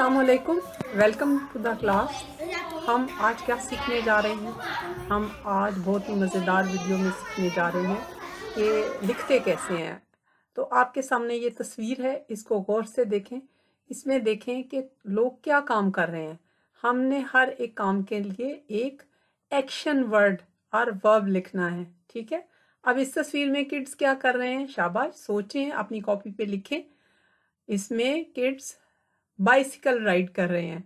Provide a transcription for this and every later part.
असलकुम welcome to the class हम आज क्या सीखने जा रहे हैं हम आज बहुत ही मज़ेदार वीडियो में सीखने जा रहे हैं कि लिखते कैसे हैं तो आपके सामने ये तस्वीर है इसको गौर से देखें इसमें देखें कि लोग क्या काम कर रहे हैं हमने हर एक काम के लिए एक एक्शन वर्ड और वर्ब लिखना है ठीक है अब इस तस्वीर में किड्स क्या कर रहे हैं शाबाश सोचें अपनी कॉपी पे लिखें इसमें किड्स बाइसिकल राइड कर रहे हैं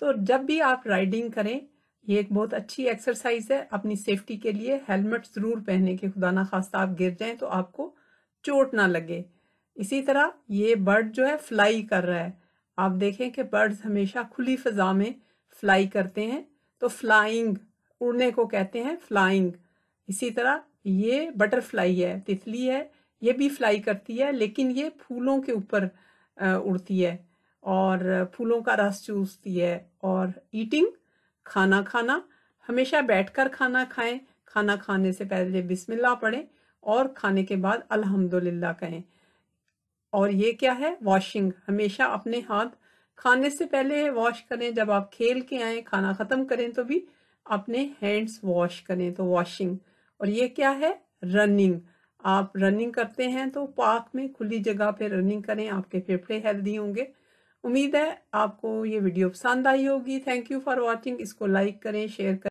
तो जब भी आप राइडिंग करें ये एक बहुत अच्छी एक्सरसाइज है अपनी सेफ्टी के लिए हेलमेट ज़रूर पहने के खुदा ना खास्ता आप गिर जाएं तो आपको चोट ना लगे इसी तरह ये बर्ड जो है फ्लाई कर रहा है आप देखें कि बर्ड्स हमेशा खुली फजा में फ्लाई करते हैं तो फ्लाइंग उड़ने को कहते हैं फ्लाइंग इसी तरह ये बटरफ्लाई है तितली है ये भी फ्लाई करती है लेकिन ये फूलों के ऊपर उड़ती है और फूलों का रस चूसती है और ईटिंग खाना खाना हमेशा बैठकर खाना खाएं खाना खाने से पहले बिस्मिल्लाह पढ़ें और खाने के बाद अल्हम्दुलिल्लाह कहें और ये क्या है वॉशिंग हमेशा अपने हाथ खाने से पहले वॉश करें जब आप खेल के आए खाना ख़त्म करें तो भी अपने हैंड्स वॉश करें तो वॉशिंग और ये क्या है रनिंग आप रनिंग करते हैं तो पार्क में खुली जगह पे रनिंग करें आपके फेफड़े हेल्दी होंगे उम्मीद है आपको ये वीडियो पसंद आई होगी थैंक यू फॉर वॉचिंग इसको लाइक करें शेयर करें